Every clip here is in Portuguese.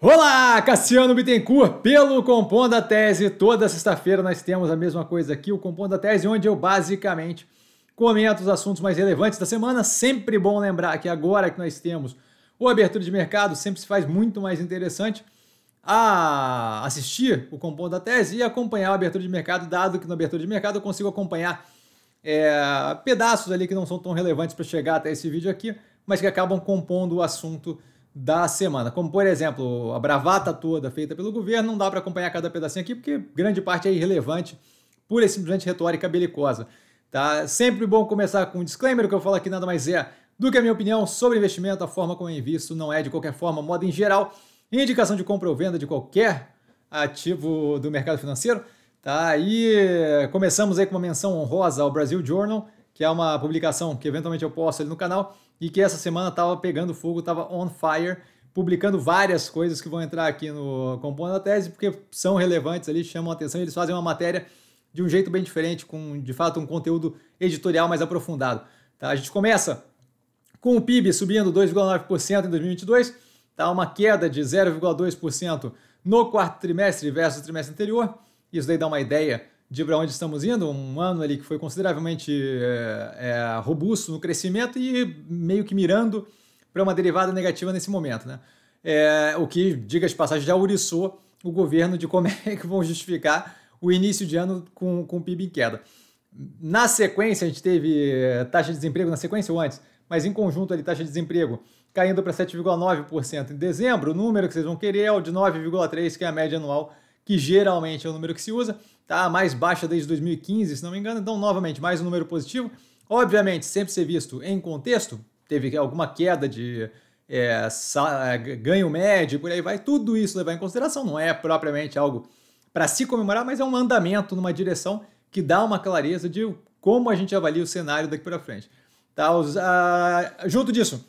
Olá, Cassiano Bittencourt, pelo Compondo a Tese. Toda sexta-feira nós temos a mesma coisa aqui, o Compondo a Tese, onde eu basicamente comento os assuntos mais relevantes da semana. Sempre bom lembrar que agora que nós temos o abertura de mercado, sempre se faz muito mais interessante a assistir o Compondo a Tese e acompanhar a abertura de mercado, dado que na abertura de mercado eu consigo acompanhar é, pedaços ali que não são tão relevantes para chegar até esse vídeo aqui, mas que acabam compondo o assunto da semana. Como, por exemplo, a bravata toda feita pelo governo, não dá para acompanhar cada pedacinho aqui, porque grande parte é irrelevante, pura e simplesmente retórica belicosa. Tá? Sempre bom começar com um disclaimer, o que eu falo aqui nada mais é do que a minha opinião sobre investimento, a forma como eu invisto não é, de qualquer forma, moda em geral, indicação de compra ou venda de qualquer ativo do mercado financeiro. Tá? E começamos aí com uma menção honrosa ao Brasil Journal, que é uma publicação que eventualmente eu posto ali no canal, e que essa semana estava pegando fogo, estava on fire, publicando várias coisas que vão entrar aqui no Compondo a Tese, porque são relevantes ali, chamam atenção, eles fazem uma matéria de um jeito bem diferente, com de fato um conteúdo editorial mais aprofundado. Tá? A gente começa com o PIB subindo 2,9% em 2022, tá? uma queda de 0,2% no quarto trimestre versus o trimestre anterior. Isso daí dá uma ideia de para onde estamos indo, um ano ali que foi consideravelmente é, é, robusto no crescimento e meio que mirando para uma derivada negativa nesse momento. Né? É, o que, diga de passagem, já uriçou o governo de como é que vão justificar o início de ano com, com o PIB em queda. Na sequência, a gente teve taxa de desemprego, na sequência ou antes, mas em conjunto ali, taxa de desemprego caindo para 7,9% em dezembro. O número que vocês vão querer é o de 9,3%, que é a média anual, que geralmente é o número que se usa. Tá mais baixa desde 2015, se não me engano. Então, novamente, mais um número positivo. Obviamente, sempre ser visto em contexto, teve alguma queda de é, é ganho médio, por aí vai. Tudo isso levar em consideração. Não é propriamente algo para se comemorar, mas é um andamento numa direção que dá uma clareza de como a gente avalia o cenário daqui para frente. Tá, os, ah, junto disso,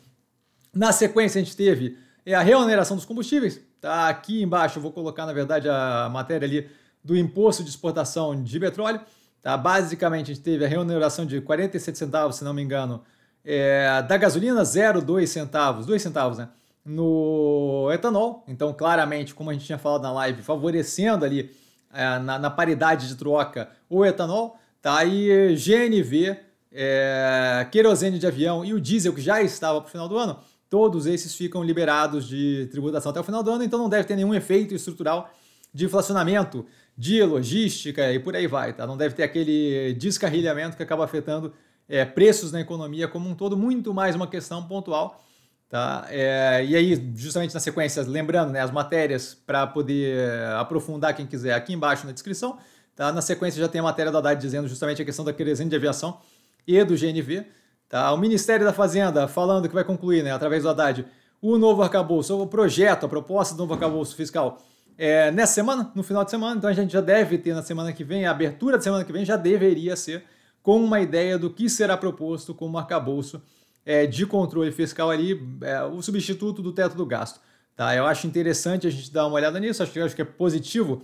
na sequência a gente teve é, a reoneração dos combustíveis. Tá, aqui embaixo eu vou colocar, na verdade, a matéria ali do imposto de exportação de petróleo. Tá? Basicamente, a gente teve a remuneração de 47 centavos, se não me engano, é, da gasolina, 0,2 centavos, 2 centavos, né? No etanol. Então, claramente, como a gente tinha falado na live, favorecendo ali é, na, na, paridade de troca o etanol. Tá? E GNV, é, querosene de avião e o diesel, que já estava para o final do ano, todos esses ficam liberados de tributação até o final do ano, então não deve ter nenhum efeito estrutural de inflacionamento, de logística e por aí vai, tá? Não deve ter aquele descarrilhamento que acaba afetando é, preços na economia como um todo, muito mais uma questão pontual, tá? É, e aí, justamente na sequência, lembrando, né, as matérias para poder é, aprofundar quem quiser aqui embaixo na descrição, tá? Na sequência já tem a matéria da Haddad dizendo justamente a questão da crescente de aviação e do GNV, tá? O Ministério da Fazenda falando que vai concluir, né, através do Haddad, o novo arcabouço, o projeto, a proposta do novo arcabouço fiscal é, nessa semana, no final de semana. Então a gente já deve ter na semana que vem, a abertura da semana que vem já deveria ser com uma ideia do que será proposto como arcabouço é, de controle fiscal ali, é, o substituto do teto do gasto. Tá? Eu acho interessante a gente dar uma olhada nisso, acho, acho que é positivo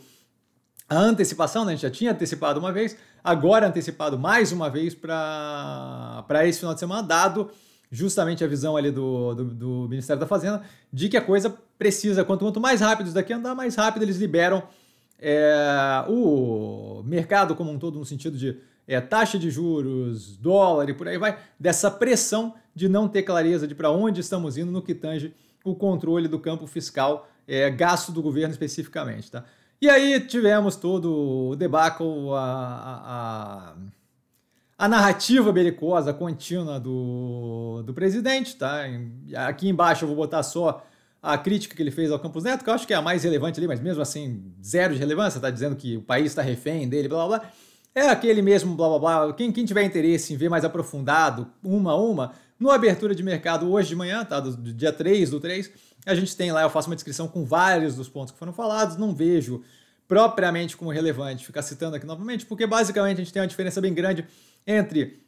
a antecipação, né? a gente já tinha antecipado uma vez, agora antecipado mais uma vez para esse final de semana, dado justamente a visão ali do, do, do, Ministério da Fazenda de que a coisa precisa, quanto, quanto mais rápido isso daqui andar, mais rápido eles liberam é, o mercado como um todo, no sentido de é, taxa de juros, dólar e por aí vai, dessa pressão de não ter clareza de para onde estamos indo no que tange o controle do campo fiscal, é, gasto do governo especificamente. Tá? E aí tivemos todo o debacle, a, a, a narrativa belicosa contínua do, do presidente, tá? Aqui embaixo eu vou botar só a crítica que ele fez ao Campos Neto, que eu acho que é a mais relevante ali, mas mesmo assim, zero de relevância, tá dizendo que o país está refém dele, blá blá blá. É aquele mesmo blá blá blá. Quem, quem tiver interesse em ver mais aprofundado, uma a uma, no Abertura de Mercado hoje de manhã, tá? Do, do dia 3 do 3, a gente tem lá, eu faço uma descrição com vários dos pontos que foram falados, não vejo propriamente como relevante ficar citando aqui novamente, porque basicamente a gente tem uma diferença bem grande entre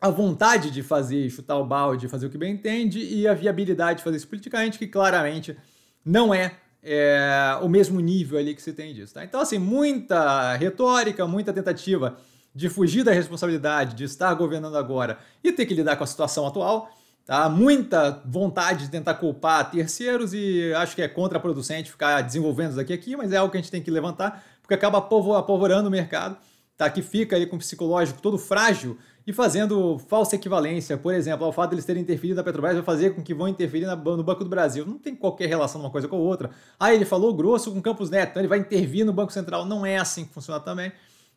a vontade de fazer, chutar o balde, fazer o que bem entende, e a viabilidade de fazer isso politicamente, que claramente não é, é o mesmo nível ali que se tem disso. Tá? Então, assim, muita retórica, muita tentativa de fugir da responsabilidade de estar governando agora e ter que lidar com a situação atual. Tá? Muita vontade de tentar culpar terceiros e acho que é contraproducente ficar desenvolvendo isso aqui aqui, mas é algo que a gente tem que levantar, porque acaba apavorando o mercado tá, que fica aí com o psicológico todo frágil e fazendo falsa equivalência, por exemplo, ao fato de eles terem interferido na Petrobras vai fazer com que vão interferir no Banco do Brasil. Não tem qualquer relação uma coisa com a outra. Ah, ele falou grosso com Campos Neto, então ele vai intervir no Banco Central. Não é assim que funciona também.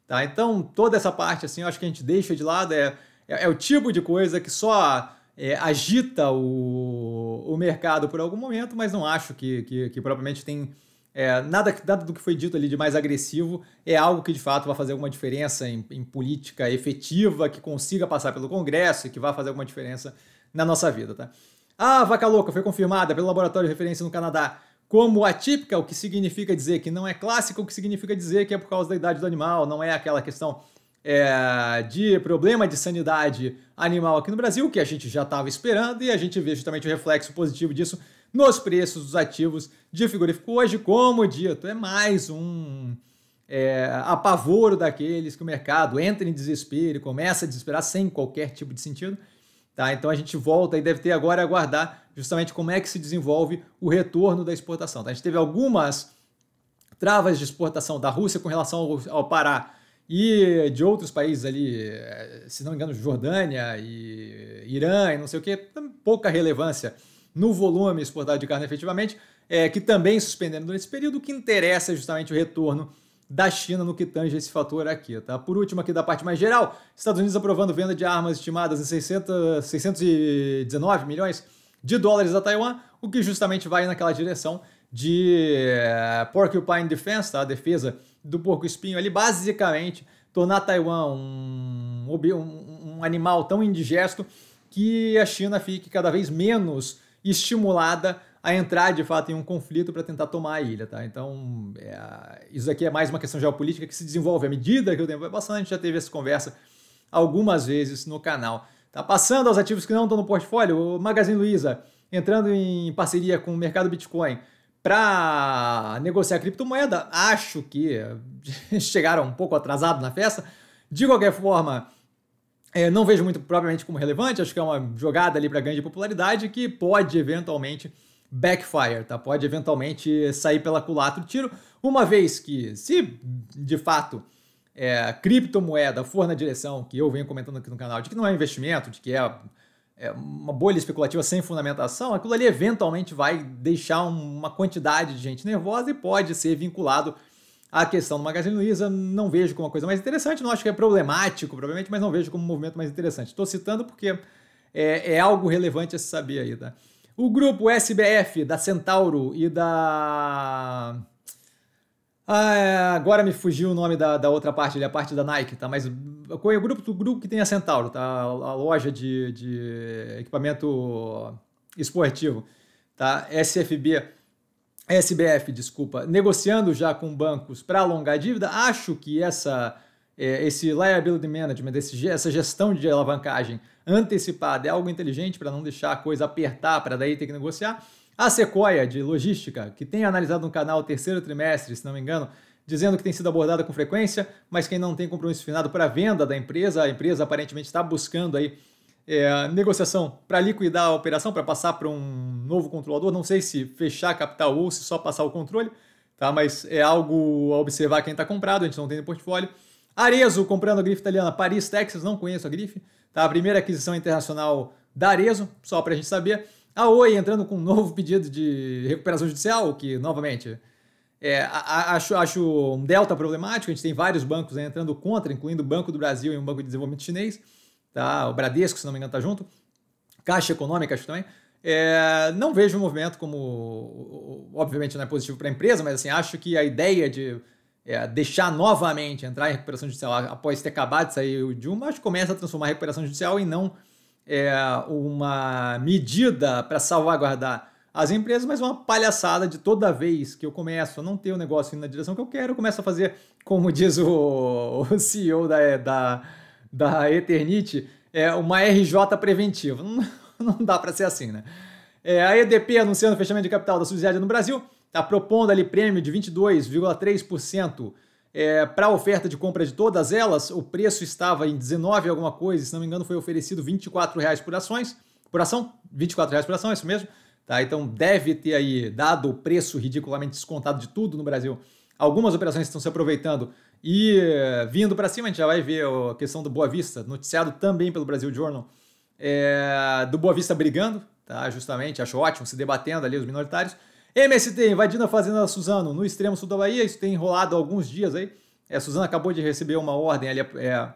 Tá? Então, toda essa parte, assim, eu acho que a gente deixa de lado, é, é, é o tipo de coisa que só é, agita o, o mercado por algum momento, mas não acho que, que, que propriamente tem é, nada, nada do que foi dito ali de mais agressivo é algo que de fato vai fazer alguma diferença em, em política efetiva, que consiga passar pelo Congresso e que vá fazer alguma diferença na nossa vida, tá? A ah, vaca louca foi confirmada pelo Laboratório de Referência no Canadá como atípica, o que significa dizer que não é clássico o que significa dizer que é por causa da idade do animal, não é aquela questão é, de problema de sanidade animal aqui no Brasil, que a gente já estava esperando, e a gente vê justamente o reflexo positivo disso nos preços dos ativos de frigorífico hoje, como dito, é mais um é, apavoro daqueles que o mercado entra em desespero e começa a desesperar sem qualquer tipo de sentido. Tá? Então a gente volta e deve ter agora a aguardar justamente como é que se desenvolve o retorno da exportação. Tá? A gente teve algumas travas de exportação da Rússia com relação ao, ao Pará e de outros países ali, eh, se não me engano, Jordânia e Irã e não sei o que, pouca relevância no volume exportado de carne efetivamente, é, que também suspenderam durante esse período, o que interessa é justamente o retorno da China no que tange esse fator aqui, tá? Por último, aqui da parte mais geral, Estados Unidos aprovando venda de armas estimadas em 600 619 milhões de dólares a Taiwan, o que justamente vai naquela direção de eh, Porcupine Defense, tá? a defesa do porco-espinho ali, basicamente tornar Taiwan um, um, um, animal tão indigesto que a China fique cada vez menos estimulada a entrar de fato em um conflito para tentar tomar a ilha, tá? Então, é, isso aqui é mais uma questão geopolítica que se desenvolve à medida que o tempo vai passando. A gente já teve essa conversa algumas vezes no canal. Tá passando aos ativos que não estão no portfólio, o Magazine Luiza entrando em parceria com o mercado Bitcoin para negociar criptomoeda. Acho que chegaram um pouco atrasado na festa. De qualquer forma, é, não vejo muito propriamente como relevante. Acho que é uma jogada ali para ganho de popularidade que pode eventualmente backfire, tá? Pode eventualmente sair pela culatra do tiro, uma vez que, se de fato é, criptomoeda for na direção que eu venho comentando aqui no canal, de que não é investimento, de que é é, uma bolha especulativa sem fundamentação, aquilo ali eventualmente vai deixar uma quantidade de gente nervosa e pode ser vinculado à questão do Magazine Luiza. Não vejo como uma coisa mais interessante, não acho que é problemático, provavelmente, mas não vejo como um movimento mais interessante. Estou citando porque é, é algo relevante a se saber aí, tá? O grupo SBF da Centauro e da ah, é, agora me fugiu o nome da, da outra parte, a parte da Nike, tá? Mas o grupo, o grupo que tem a Centauro, tá? A, loja de, de equipamento esportivo, tá? SFB, SBF, desculpa, negociando já com bancos para alongar a dívida, acho que essa é, esse liability management, essa gestão de alavancagem antecipada é algo inteligente para não deixar a coisa apertar, para daí ter que negociar. A Sequoia, de logística, que tem analisado no canal o terceiro trimestre, se não me engano, dizendo que tem sido abordada com frequência, mas quem não tem compromisso finado para a venda da empresa, a empresa aparentemente está buscando aí é, negociação para liquidar a operação, para passar para um novo controlador. Não sei se fechar a capital ou se só passar o controle, tá? mas é algo a observar quem está comprado, a gente não tem no portfólio. Arezo comprando a grife italiana Paris, Texas, não conheço a grife. Tá? A primeira aquisição internacional da Arezo, só para a gente saber. A ah, Oi entrando com um novo pedido de recuperação judicial, que, novamente, é, acho, acho um delta problemático. A gente tem vários bancos né, entrando contra, incluindo o Banco do Brasil e um Banco de Desenvolvimento Chinês. Tá? O Bradesco, se não me engano, está junto. Caixa Econômica, acho também. É, não vejo o movimento como. Obviamente não é positivo para a empresa, mas assim, acho que a ideia de é, deixar novamente entrar em recuperação judicial após ter acabado de sair o Dilma, acho que começa a transformar a recuperação judicial em não é, uma medida para salvaguardar as empresas, mas uma palhaçada de toda vez que eu começo a não ter o um negócio indo na direção que eu quero, eu começo a fazer, como diz o, o CEO da, da, da Eternite, é, uma RJ preventiva. Não, não dá para ser assim, né? É, a EDP anunciando o fechamento de capital da subsidiária no Brasil, está propondo ali prêmio de 22,3% é, Para a oferta de compra de todas elas, o preço estava em 19 alguma coisa, se não me engano foi oferecido 24 reais por ações, por ação, 24 reais por ação, é isso mesmo? Tá, então deve ter aí dado o preço ridiculamente descontado de tudo no Brasil. Algumas operações estão se aproveitando e eh, vindo para cima, a gente já vai ver a questão do Boa Vista, noticiado também pelo Brasil Journal, é, do Boa Vista brigando, tá? justamente, acho ótimo, se debatendo ali os minoritários. MST invadindo a fazenda da Suzano, no extremo sul da Bahia, isso tem enrolado há alguns dias aí. É, Suzano acabou de receber uma ordem ali, é,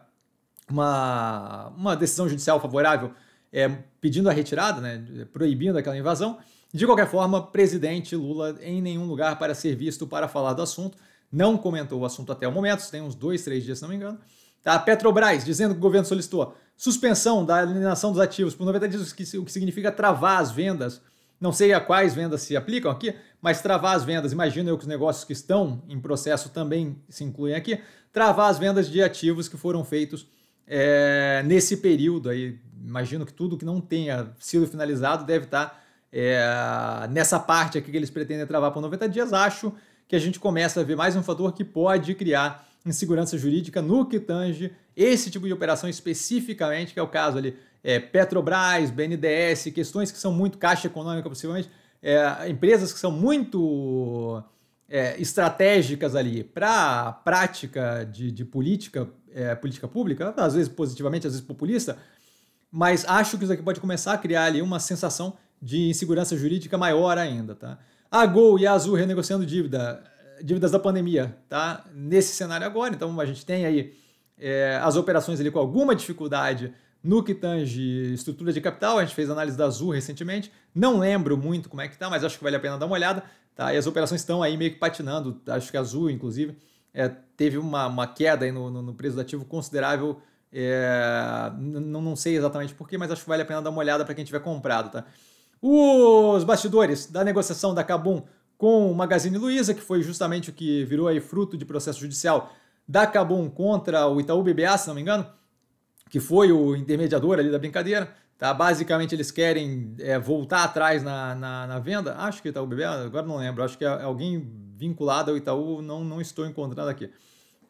uma, uma decisão judicial favorável é, pedindo a retirada, né, proibindo aquela invasão. De qualquer forma, presidente Lula em nenhum lugar para ser visto para falar do assunto, não comentou o assunto até o momento, tem uns dois, três dias, se não me engano. Tá, Petrobras dizendo que o governo solicitou suspensão da alienação dos ativos por 90 dias, o que significa travar as vendas não sei a quais vendas se aplicam aqui, mas travar as vendas, imagino eu que os negócios que estão em processo também se incluem aqui, travar as vendas de ativos que foram feitos é, nesse período aí. Imagino que tudo que não tenha sido finalizado deve tá, estar eh, é, nessa parte aqui que eles pretendem travar por 90 dias. Acho que a gente começa a ver mais um fator que pode criar insegurança jurídica no que tange esse tipo de operação especificamente, que é o caso ali é, Petrobras, BNDES, questões que são muito caixa econômica, possivelmente, é, empresas que são muito é, estratégicas ali para a prática de, de política, é, política pública, às vezes positivamente, às vezes populista, mas acho que isso aqui pode começar a criar ali uma sensação de insegurança jurídica maior ainda, tá? A Gol e a Azul renegociando dívida, dívidas da pandemia, tá? Nesse cenário agora, então a gente tem aí é, as operações ali com alguma dificuldade no que tange estrutura de capital, a gente fez análise da Azul recentemente. Não lembro muito como é que tá, mas acho que vale a pena dar uma olhada. Tá? E as operações estão aí meio que patinando. Acho que a Azul, inclusive, é, teve uma, uma queda aí no, no, no, preço do ativo considerável. É, não, não sei exatamente porquê, mas acho que vale a pena dar uma olhada para quem tiver comprado. Tá? Os bastidores da negociação da Cabum com o Magazine Luiza, que foi justamente o que virou aí fruto de processo judicial da Cabum contra o Itaú BBA, se não me engano que foi o intermediador ali da brincadeira. Tá? Basicamente, eles querem é, voltar atrás na, na, na, venda. Acho que Itaú BB, agora não lembro. Acho que é alguém vinculado ao Itaú, não, não estou encontrando aqui.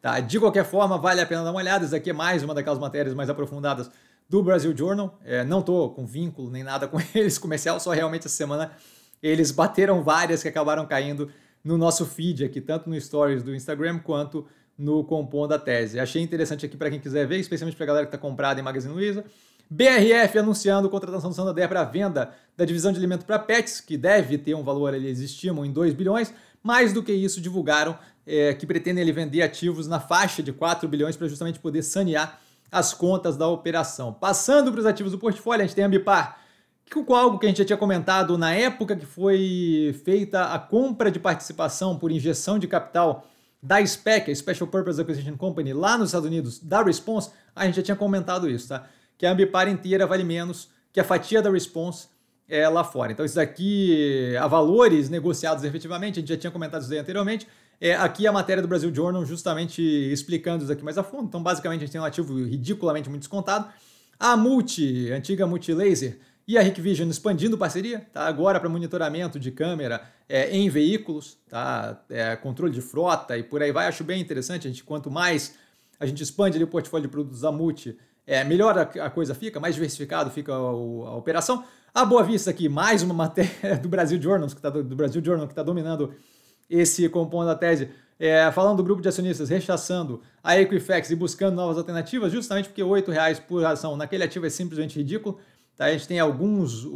Tá? De qualquer forma, vale a pena dar uma olhada. Isso aqui é mais uma daquelas matérias mais aprofundadas do Brasil Journal. É, não estou com vínculo nem nada com eles comercial, só realmente essa semana eles bateram várias que acabaram caindo no nosso feed aqui, tanto no Stories do Instagram quanto no Compondo a Tese. Achei interessante aqui para quem quiser ver, especialmente para a galera que está comprada em Magazine Luiza. BRF anunciando contratação do Santander para a venda da divisão de alimento para pets, que deve ter um valor, eles estimam, em 2 bilhões. Mais do que isso, divulgaram é, que pretendem ele vender ativos na faixa de 4 bilhões para justamente poder sanear as contas da operação. Passando para os ativos do portfólio, a gente tem a BIPAR, que com algo que a gente já tinha comentado na época que foi feita a compra de participação por injeção de capital da SPEC, a Special Purpose Acquisition Company, lá nos Estados Unidos, da Response, a gente já tinha comentado isso, tá? Que a Ambipar inteira vale menos que a fatia da Response é, lá fora. Então, isso daqui, a valores negociados efetivamente, a gente já tinha comentado isso aí anteriormente. É, aqui a matéria do Brasil Journal justamente explicando isso aqui mais a fundo. Então, basicamente, a gente tem um ativo ridiculamente muito descontado. A Multi, antiga Multilaser, e a Vision expandindo parceria, tá? agora para monitoramento de câmera é, em veículos, tá? É, controle de frota e por aí vai. Acho bem interessante, a gente, quanto mais a gente expande ali, o portfólio de produtos da Multi, é, melhor a, a coisa fica, mais diversificado fica a, a, operação. A Boa Vista aqui, mais uma matéria tá do Brasil Journal, que tá, do Brasil Journal, que está dominando esse compondo a tese, é, falando do grupo de acionistas rechaçando a Equifax e buscando novas alternativas, justamente porque R$ reais por ação naquele ativo é simplesmente ridículo. Tá? A gente tem alguns,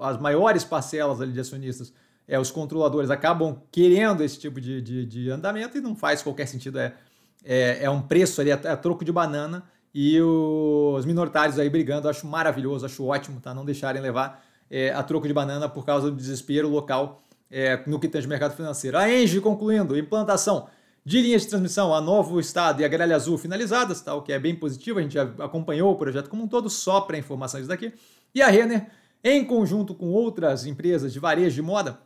as maiores parcelas ali de acionistas, é, os controladores acabam querendo esse tipo de, de, de andamento e não faz qualquer sentido. É, é, é um preço ali, é, é troco de banana e o, os minoritários aí brigando. Acho maravilhoso, acho ótimo, tá? Não deixarem levar é, a troco de banana por causa do desespero local é, no que tange mercado financeiro. A Engie, concluindo, implantação. De linhas de transmissão a Novo Estado e a grelha Azul finalizadas, tá? o que é bem positivo, a gente já acompanhou o projeto como um todo, só para informações daqui. E a Renner, em conjunto com outras empresas de varejo de moda,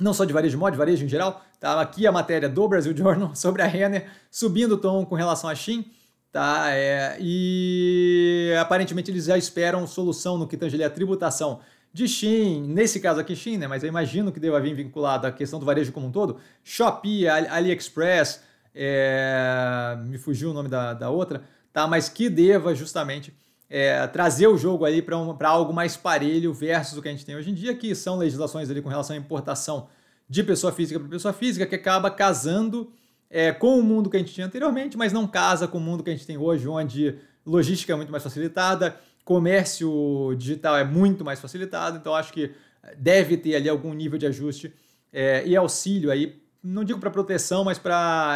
não só de varejo de moda, de varejo em geral, tá? aqui a matéria do Brasil Journal sobre a Renner subindo o tom com relação à Shein, tá? É, e aparentemente eles já esperam solução no que tange a tributação de Shein, nesse caso aqui Shein, né, mas eu imagino que deva vir vinculado à questão do varejo como um todo, Shopee, Ali, AliExpress, é, me fugiu o nome da, da outra, tá? mas que deva justamente é, trazer o jogo ali para um, algo mais parelho versus o que a gente tem hoje em dia, que são legislações ali com relação à importação de pessoa física para pessoa física, que acaba casando é, com o mundo que a gente tinha anteriormente, mas não casa com o mundo que a gente tem hoje, onde logística é muito mais facilitada, comércio digital é muito mais facilitado, então acho que deve ter ali algum nível de ajuste é, e auxílio aí, não digo para proteção, mas para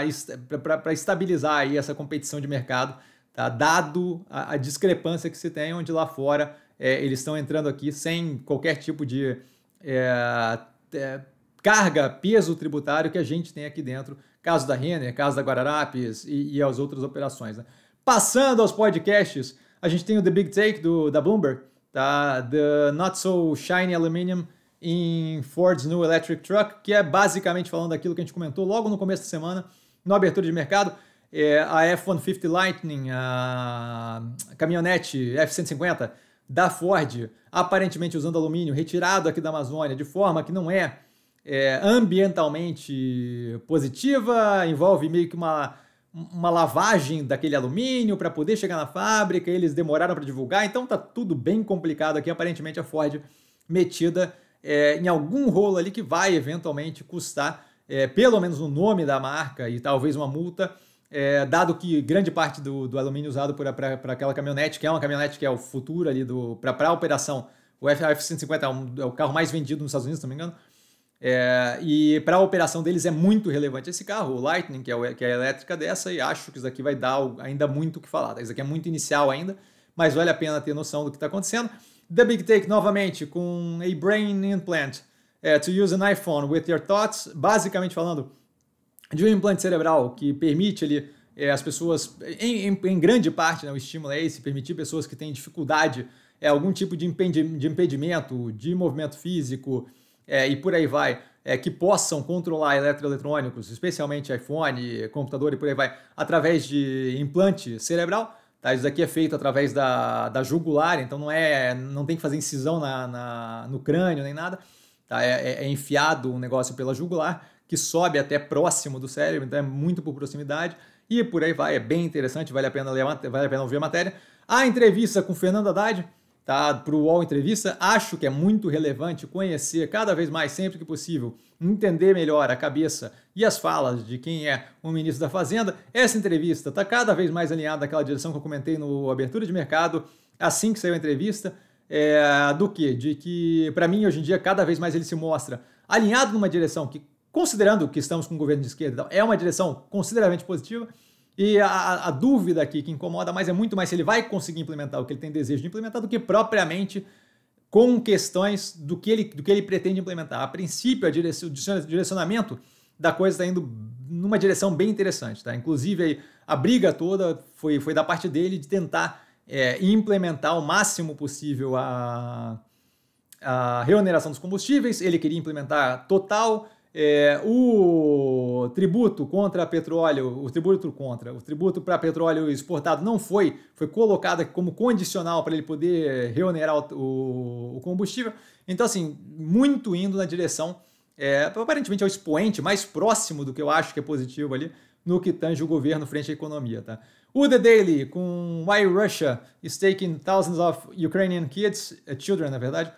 estabilizar aí essa competição de mercado, tá? dado a, a discrepância que se tem, onde lá fora é, eles estão entrando aqui sem qualquer tipo de é, carga, peso tributário que a gente tem aqui dentro, caso da Renner, caso da Guararapes e, e as outras operações. Né? Passando aos podcasts, a gente tem o The Big Take do, da Bloomberg, tá? The Not So Shiny Aluminium in Ford's New Electric Truck, que é basicamente falando daquilo que a gente comentou logo no começo da semana, na abertura de mercado. É, a F-150 Lightning, a caminhonete F-150 da Ford, aparentemente usando alumínio, retirado aqui da Amazônia, de forma que não é, é ambientalmente positiva, envolve meio que uma uma lavagem daquele alumínio para poder chegar na fábrica, eles demoraram para divulgar, então tá tudo bem complicado aqui. Aparentemente a Ford metida é, em algum rolo ali que vai eventualmente custar, é, pelo menos no nome da marca e talvez uma multa, é, dado que grande parte do, do alumínio usado para aquela caminhonete, que é uma caminhonete que é o futuro ali para a operação, o F-150 é, um, é o carro mais vendido nos Estados Unidos, se não me engano, é, e para a operação deles é muito relevante esse carro, o Lightning, que é, o, que é a elétrica dessa, e acho que isso aqui vai dar ainda muito o que falar. Tá? Isso aqui é muito inicial ainda, mas vale a pena ter noção do que está acontecendo. The Big Take, novamente, com a brain implant, é, to use an iPhone with your thoughts, basicamente falando de um implante cerebral que permite ali é, as pessoas, em, em, em grande parte, né, o estímulo é esse, permitir pessoas que têm dificuldade, é, algum tipo de impedimento, de movimento físico, é, e por aí vai, é, que possam controlar eletroeletrônicos, especialmente iPhone, computador e por aí vai, através de implante cerebral. Tá? Isso daqui é feito através da, da jugular, então não é, não tem que fazer incisão na, na no crânio nem nada. Tá? É, é, é enfiado um negócio pela jugular que sobe até próximo do cérebro, então é muito por proximidade e por aí vai. É bem interessante, vale a pena ler, vale a pena ouvir a matéria. A entrevista com Fernando Haddad tá, para o UOL Entrevista. Acho que é muito relevante conhecer cada vez mais, sempre que possível, entender melhor a cabeça e as falas de quem é o ministro da Fazenda. Essa entrevista está cada vez mais alinhada àquela direção que eu comentei no Abertura de Mercado, assim que saiu a entrevista, é, do que? De que, para mim, hoje em dia, cada vez mais ele se mostra alinhado numa direção que, considerando que estamos com um governo de esquerda, é uma direção consideravelmente positiva e a, a, dúvida aqui que incomoda mais é muito mais se ele vai conseguir implementar o que ele tem desejo de implementar do que propriamente com questões do que ele, do que ele pretende implementar. A princípio, a direcion, o direcionamento da coisa está indo numa direção bem interessante. Tá? Inclusive, a briga toda foi, foi da parte dele de tentar é, implementar o máximo possível a, a reoneração dos combustíveis. Ele queria implementar total é, o tributo contra petróleo, o tributo contra, o tributo para petróleo exportado não foi, foi colocado como condicional para ele poder reonerar o, o, combustível. Então, assim, muito indo na direção, é, aparentemente é o expoente mais próximo do que eu acho que é positivo ali no que tange o governo frente à economia, tá? O The Daily com Why Russia is taking thousands of Ukrainian kids, eh, children, na verdade,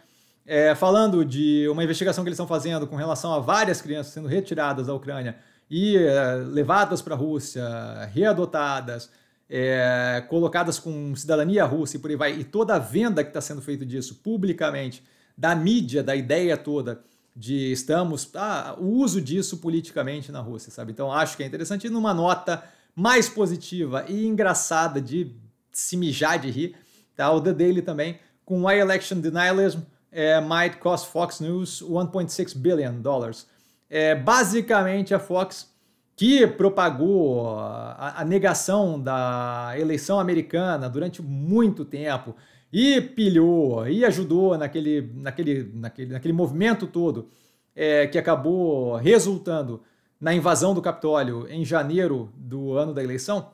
é, falando de uma investigação que eles estão fazendo com relação a várias crianças sendo retiradas da Ucrânia e é, levadas para a Rússia, readotadas, é, colocadas com cidadania russa e por aí vai, e toda a venda que está sendo feita disso publicamente, da mídia, da ideia toda de estamos, ah, o uso disso politicamente na Rússia, sabe? Então acho que é interessante. E numa nota mais positiva e engraçada de se mijar de rir, tá? O The Daily também, com Why Election Denialism é, might cost Fox News 1.6 billion dollars. É, basicamente, a Fox, que propagou a, a negação da eleição americana durante muito tempo e pilhou e ajudou naquele, naquele, naquele, naquele movimento todo é, que acabou resultando na invasão do Capitólio em janeiro do ano da eleição,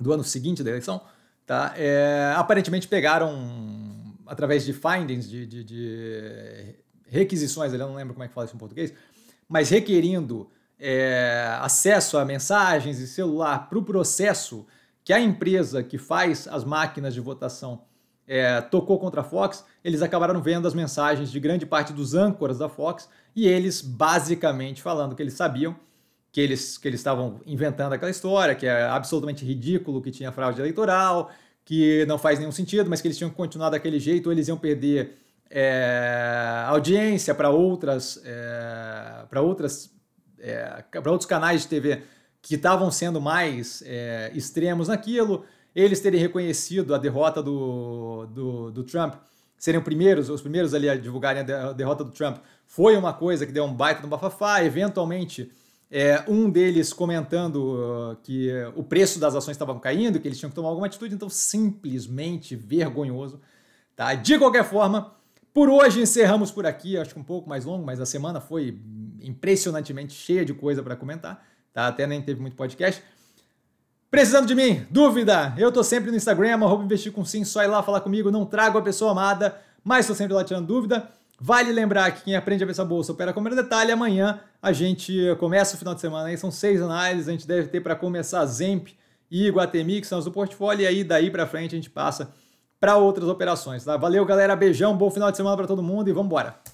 do ano seguinte da eleição, tá? É, aparentemente pegaram através de findings, de, de, de requisições, eu não lembro como é que fala isso em português, mas requerindo é, acesso a mensagens e celular para o processo que a empresa que faz as máquinas de votação é, tocou contra a Fox, eles acabaram vendo as mensagens de grande parte dos âncoras da Fox e eles basicamente falando que eles sabiam que eles que eles estavam inventando aquela história, que é absolutamente ridículo que tinha fraude eleitoral, que não faz nenhum sentido, mas que eles tinham que continuar daquele jeito, ou eles iam perder é, audiência para outras, é, para outras, é, para outros canais de TV que estavam sendo mais é, extremos naquilo, eles terem reconhecido a derrota do, do, do Trump serem os primeiros, os primeiros ali a divulgarem a derrota do Trump, foi uma coisa que deu um baita no bafafá, eventualmente é, um deles comentando uh, que o preço das ações estava caindo, que eles tinham que tomar alguma atitude, então simplesmente vergonhoso. Tá? De qualquer forma, por hoje encerramos por aqui. Acho que um pouco mais longo, mas a semana foi impressionantemente cheia de coisa para comentar. Tá? Até nem teve muito podcast. Precisando de mim? Dúvida? Eu tô sempre no Instagram, arroba investir com sim, só ir lá falar comigo. Não trago a pessoa amada, mas tô sempre lá tirando dúvida. Vale lembrar que quem aprende a ver essa bolsa opera com como detalhe. Amanhã a gente começa o final de semana aí, são seis análises, a gente deve ter para começar Zemp e Iguatemi, que são as do portfólio, e aí daí para frente a gente passa para outras operações, tá? Valeu, galera, beijão, bom final de semana para todo mundo e vamos embora.